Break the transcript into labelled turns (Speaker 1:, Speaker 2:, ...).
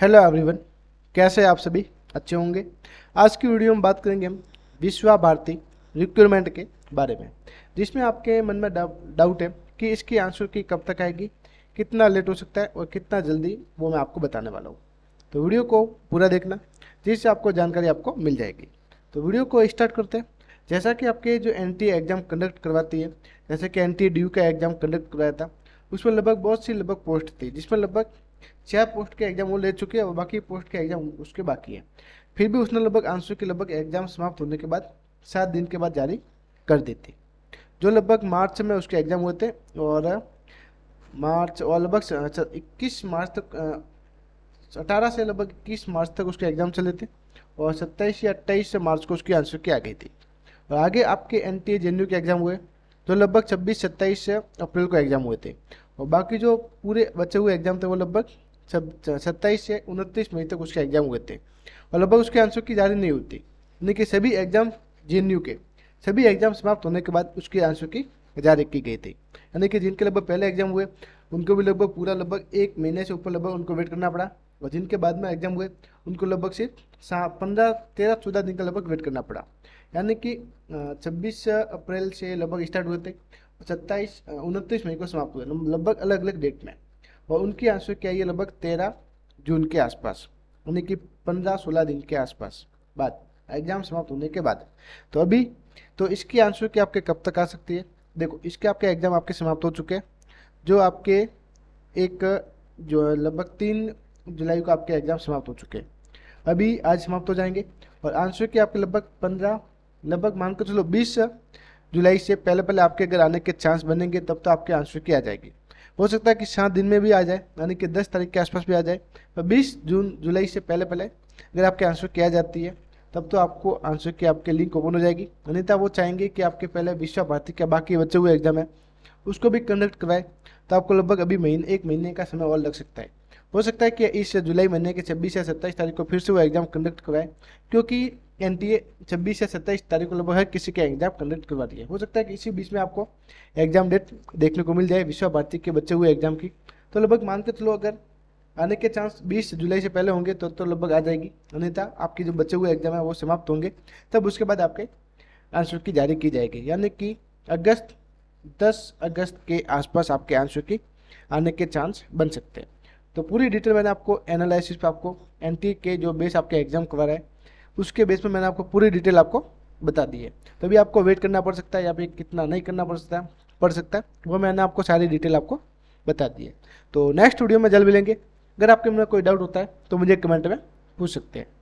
Speaker 1: hello everyone कैसे आप सभी अच्छे होंगे आज की वीडियो में बात करेंगे हम विश्वा भारती रिक्रूटमेंट के बारे में जिसमें आपके मन में डाउट है कि इसकी आंसर की कब तक आएगी कितना लेट हो सकता है और कितना जल्दी वो मैं आपको बताने वाला हूँ तो वीडियो को पूरा देखना जिससे आपको जानकारी आपको मिल जाएगी तो वीडियो को स्टार्ट करते हैं जैसा कि आपके जो एन एग्ज़ाम कंडक्ट करवाती है जैसे कि एन डी का एग्ज़ाम कंडक्ट करवाया था उसमें लगभग बहुत सी लगभग पोस्ट थी जिसमें लगभग छह पोस्ट के एग्जाम वो ले चुके हैं और बाकी पोस्ट के एग्जाम उसके बाकी हैं फिर भी उसने लगभग आंसू के लगभग एग्जाम समाप्त होने के बाद सात दिन के बाद जारी कर दी थी जो लगभग मार्च में उसके एग्जाम हुए थे और मार्च और लगभग इक्कीस मार्च तक अठारह से लगभग इक्कीस मार्च तक उसके एग्जाम चले थे और सत्ताईस या अट्ठाईस से मार्च को उसकी आंसर की आ गई थी और आगे आपके एन टी के एग्ज़ाम हुए तो लगभग छब्बीस सत्ताईस से अप्रैल को एग्ज़ाम हुए थे और बाकी जो पूरे बचे हुए एग्जाम थे वो लगभग सत्ताईस से उनतीस मई तक उसके एग्जाम हुए थे और लगभग उसके आंसर की जारी नहीं होती यानी कि सभी एग्जाम जे के सभी एग्जाम समाप्त होने के बाद उसके आंसर की जारी की गई थी यानी कि जिनके लगभग पहले एग्जाम हुए उनको भी लगभग पूरा लगभग एक महीने से ऊपर लगभग उनको वेट करना पड़ा और जिनके बाद में एग्जाम हुए उनको लगभग सिर्फ सा पंद्रह तेरह चौदह दिन का लगभग वेट करना पड़ा यानी कि छब्बीस अप्रैल से लगभग स्टार्ट हुए थे सत्ताईस उनतीस मई को समाप्त हुए लगभग अलग अलग डेट में और उनकी आंसर क्या ये लगभग तेरह जून के आसपास यानी कि पंद्रह सोलह दिन के आसपास बाद एग्जाम समाप्त होने के बाद तो अभी तो इसकी आंसर की आपके कब तक आ सकती है देखो इसके आपके एग्जाम आपके समाप्त हो चुके हैं जो आपके एक जो लगभग तीन जुलाई को आपके एग्जाम समाप्त हो चुके हैं अभी आज समाप्त हो जाएंगे और आंसर के आपके लगभग पंद्रह लगभग मान कर चलो बीस जुलाई से पहले पहले आपके अगर आने के चांस बनेंगे तब तो आपके आंसर की आ जाएगी हो सकता है कि सात दिन में भी आ जाए यानी कि दस तारीख के आसपास भी आ जाए पर बीस जून जुलाई से पहले पहले अगर आपके आंसर की आ जाती है तब तो आपको आंसर की आपके लिंक ओपन हो जाएगी अन्यथा वो चाहेंगे कि आपके पहले विश्व भारती के बाकी बचे हुए एग्जाम है उसको भी कंडक्ट करवाए तो आपको लगभग अभी महीने एक महीने का समय और लग सकता है हो सकता है कि इस जुलाई महीने के छब्बीस या सत्ताईस तारीख को फिर से वो एग्ज़ाम कंडक्ट करवाए क्योंकि एन टी ए छब्बीस या सत्ताईस तारीख को लगभग हर किसी का एग्जाम कंडक्ट करवा दिया हो सकता है कि इसी बीच में आपको एग्जाम डेट देखने को मिल जाए विश्व भारती के बच्चे हुए एग्जाम की तो लगभग मान के चलो अगर आने के चांस 20 जुलाई से पहले होंगे तो तो लगभग आ जाएगी अन्यथा आपके जो बचे हुए एग्जाम है वो समाप्त होंगे तब उसके बाद आपके आंसर की जारी की जाएगी यानी कि अगस्त 10 अगस्त के आसपास आपके आंसर की आने के चांस बन सकते हैं तो पूरी डिटेल मैंने आपको एनालिसिस पे आपको एन के जो बेस आपके एग्जाम करवा रहा है उसके बेस पर मैंने आपको पूरी डिटेल आपको बता दी है तभी आपको वेट करना पड़ सकता है या फिर कितना नहीं करना पड़ सकता है पड़ सकता है वो मैंने आपको सारी डिटेल आपको बता दी है तो नेक्स्ट वीडियो में जल्द मिलेंगे अगर आपके मन में कोई डाउट होता है तो मुझे कमेंट में पूछ सकते हैं